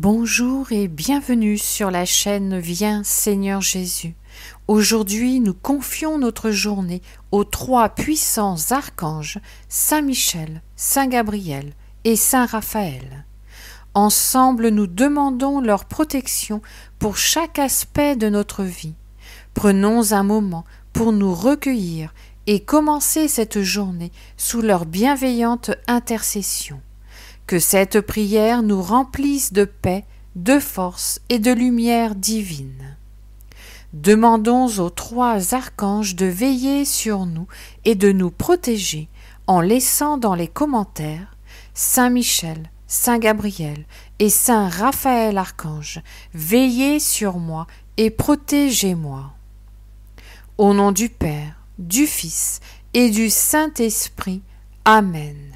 Bonjour et bienvenue sur la chaîne Viens Seigneur Jésus. Aujourd'hui, nous confions notre journée aux trois puissants archanges Saint Michel, Saint Gabriel et Saint Raphaël. Ensemble, nous demandons leur protection pour chaque aspect de notre vie. Prenons un moment pour nous recueillir et commencer cette journée sous leur bienveillante intercession. Que cette prière nous remplisse de paix, de force et de lumière divine. Demandons aux trois archanges de veiller sur nous et de nous protéger en laissant dans les commentaires Saint Michel, Saint Gabriel et Saint Raphaël Archange, veillez sur moi et protégez-moi. Au nom du Père, du Fils et du Saint-Esprit. Amen.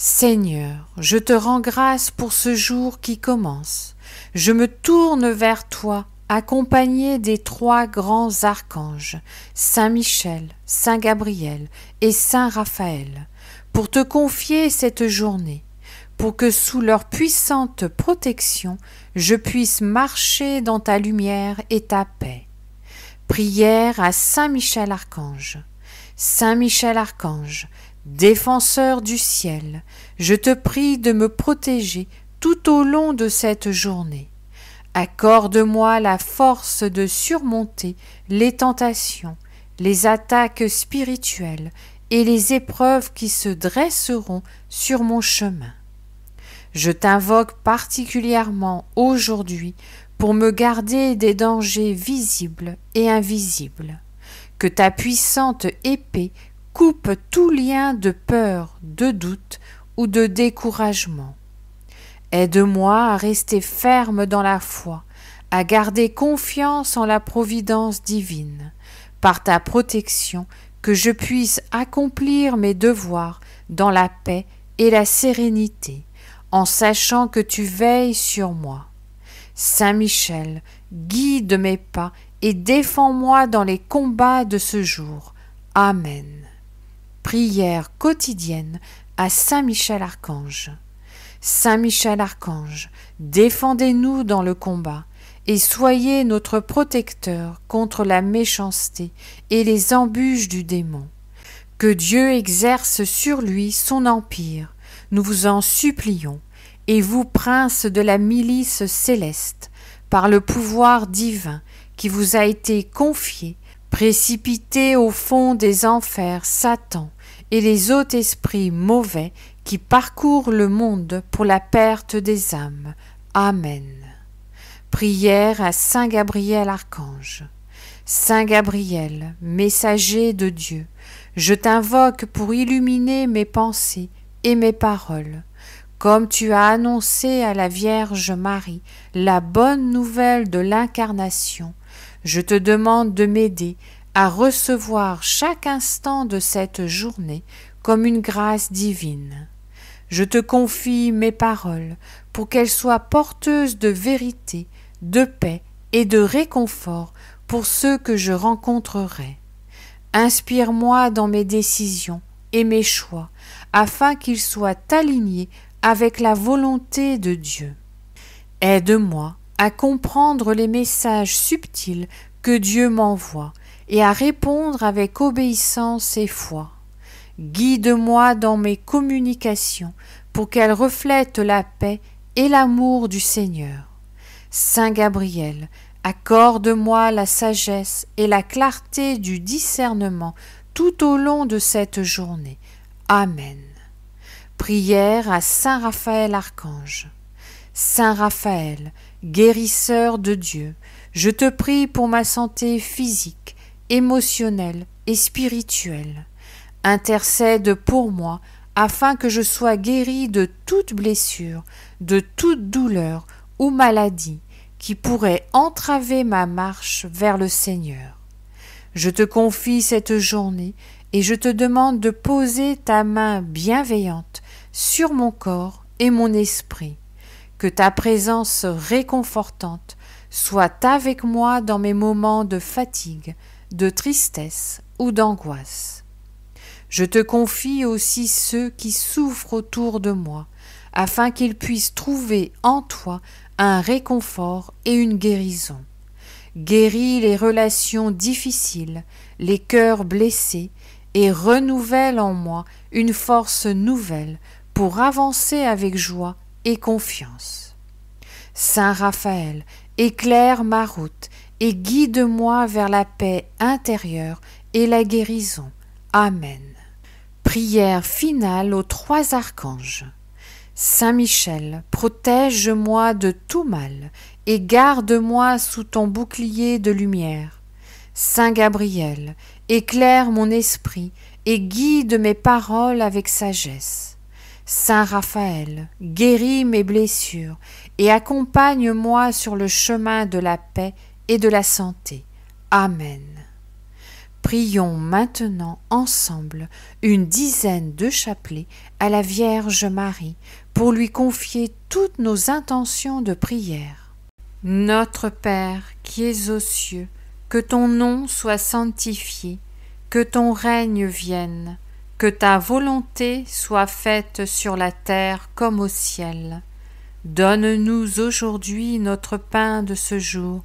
Seigneur, je te rends grâce pour ce jour qui commence. Je me tourne vers toi, accompagné des trois grands archanges, Saint Michel, Saint Gabriel et Saint Raphaël, pour te confier cette journée pour que sous leur puissante protection je puisse marcher dans ta lumière et ta paix. Prière à Saint Michel Archange. Saint Michel Archange, Défenseur du ciel, je te prie de me protéger tout au long de cette journée. Accorde-moi la force de surmonter les tentations, les attaques spirituelles et les épreuves qui se dresseront sur mon chemin. Je t'invoque particulièrement aujourd'hui pour me garder des dangers visibles et invisibles. Que ta puissante épée coupe tout lien de peur, de doute ou de découragement. Aide-moi à rester ferme dans la foi, à garder confiance en la providence divine, par ta protection, que je puisse accomplir mes devoirs dans la paix et la sérénité, en sachant que tu veilles sur moi. Saint Michel, guide mes pas et défends-moi dans les combats de ce jour. Amen prière quotidienne à Saint Michel Archange. Saint Michel Archange, défendez-nous dans le combat et soyez notre protecteur contre la méchanceté et les embûches du démon. Que Dieu exerce sur lui son empire, nous vous en supplions, et vous, princes de la milice céleste, par le pouvoir divin qui vous a été confié, précipitez au fond des enfers Satan, et les autres esprits mauvais qui parcourent le monde pour la perte des âmes. Amen. Prière à Saint Gabriel Archange. Saint Gabriel, messager de Dieu, je t'invoque pour illuminer mes pensées et mes paroles, comme tu as annoncé à la Vierge Marie la bonne nouvelle de l'incarnation. Je te demande de m'aider à recevoir chaque instant de cette journée comme une grâce divine. Je te confie mes paroles pour qu'elles soient porteuses de vérité, de paix et de réconfort pour ceux que je rencontrerai. Inspire-moi dans mes décisions et mes choix afin qu'ils soient alignés avec la volonté de Dieu. Aide-moi à comprendre les messages subtils que Dieu m'envoie et à répondre avec obéissance et foi. Guide-moi dans mes communications pour qu'elles reflètent la paix et l'amour du Seigneur. Saint Gabriel, accorde-moi la sagesse et la clarté du discernement tout au long de cette journée. Amen. Prière à Saint Raphaël Archange. Saint Raphaël, guérisseur de Dieu, je te prie pour ma santé physique émotionnel et spirituelle. Intercède pour moi afin que je sois guéri de toute blessure, de toute douleur ou maladie qui pourrait entraver ma marche vers le Seigneur. Je te confie cette journée et je te demande de poser ta main bienveillante sur mon corps et mon esprit, que ta présence réconfortante soit avec moi dans mes moments de fatigue, de tristesse ou d'angoisse. Je te confie aussi ceux qui souffrent autour de moi, afin qu'ils puissent trouver en toi un réconfort et une guérison. Guéris les relations difficiles, les cœurs blessés, et renouvelle en moi une force nouvelle pour avancer avec joie et confiance. Saint Raphaël, éclaire ma route et guide-moi vers la paix intérieure et la guérison. Amen. Prière finale aux trois archanges. Saint Michel, protège-moi de tout mal et garde-moi sous ton bouclier de lumière. Saint Gabriel, éclaire mon esprit et guide mes paroles avec sagesse. Saint Raphaël, guéris mes blessures et accompagne-moi sur le chemin de la paix et de la santé. Amen. Prions maintenant ensemble une dizaine de chapelets à la Vierge Marie pour lui confier toutes nos intentions de prière. Notre Père qui es aux cieux, que ton nom soit sanctifié, que ton règne vienne, que ta volonté soit faite sur la terre comme au ciel. Donne-nous aujourd'hui notre pain de ce jour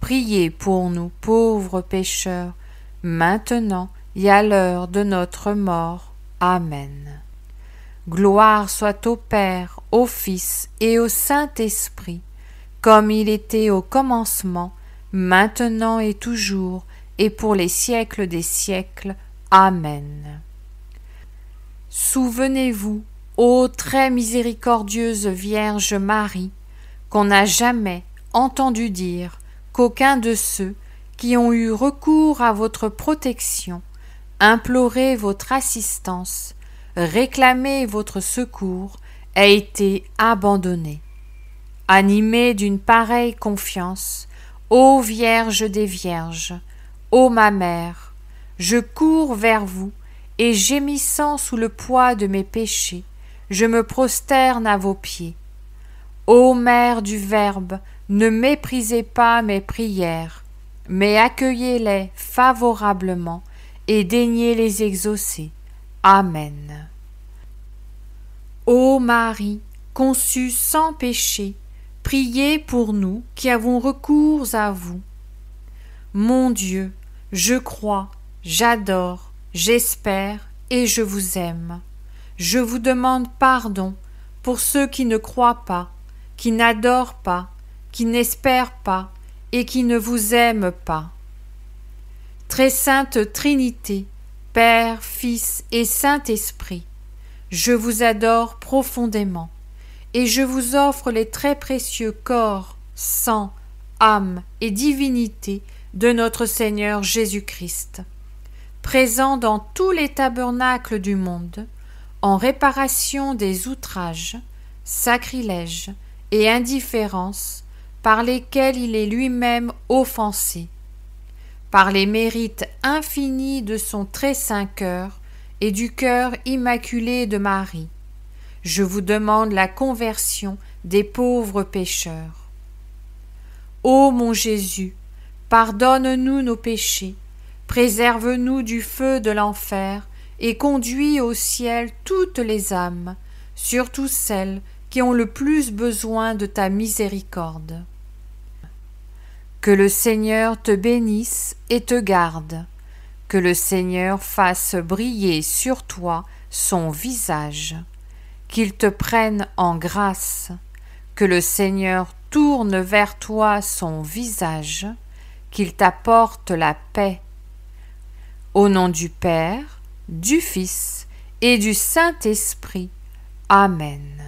Priez pour nous pauvres pécheurs, maintenant et à l'heure de notre mort. Amen. Gloire soit au Père, au Fils et au Saint-Esprit, comme il était au commencement, maintenant et toujours, et pour les siècles des siècles. Amen. Souvenez-vous, ô très miséricordieuse Vierge Marie, qu'on n'a jamais entendu dire qu'aucun de ceux qui ont eu recours à votre protection, imploré votre assistance, réclamé votre secours, a été abandonné. Animé d'une pareille confiance, ô Vierge des Vierges, ô ma mère, je cours vers vous, et gémissant sous le poids de mes péchés, je me prosterne à vos pieds. Ô Mère du Verbe, ne méprisez pas mes prières, mais accueillez-les favorablement et daignez les exaucer. Amen. Ô Marie, conçue sans péché, priez pour nous qui avons recours à vous. Mon Dieu, je crois, j'adore, j'espère et je vous aime. Je vous demande pardon pour ceux qui ne croient pas, qui n'adorent pas qui n'espère pas et qui ne vous aime pas. Très sainte Trinité, Père, Fils et Saint-Esprit, je vous adore profondément et je vous offre les très précieux corps, sang, âme et divinité de notre Seigneur Jésus-Christ, présent dans tous les tabernacles du monde, en réparation des outrages, sacrilèges et indifférences par lesquels il est lui-même offensé, par les mérites infinis de son très saint cœur et du cœur immaculé de Marie. Je vous demande la conversion des pauvres pécheurs. Ô mon Jésus, pardonne-nous nos péchés, préserve-nous du feu de l'enfer et conduis au ciel toutes les âmes, surtout celles qui ont le plus besoin de ta miséricorde. Que le Seigneur te bénisse et te garde. Que le Seigneur fasse briller sur toi son visage. Qu'il te prenne en grâce. Que le Seigneur tourne vers toi son visage. Qu'il t'apporte la paix. Au nom du Père, du Fils et du Saint-Esprit. Amen.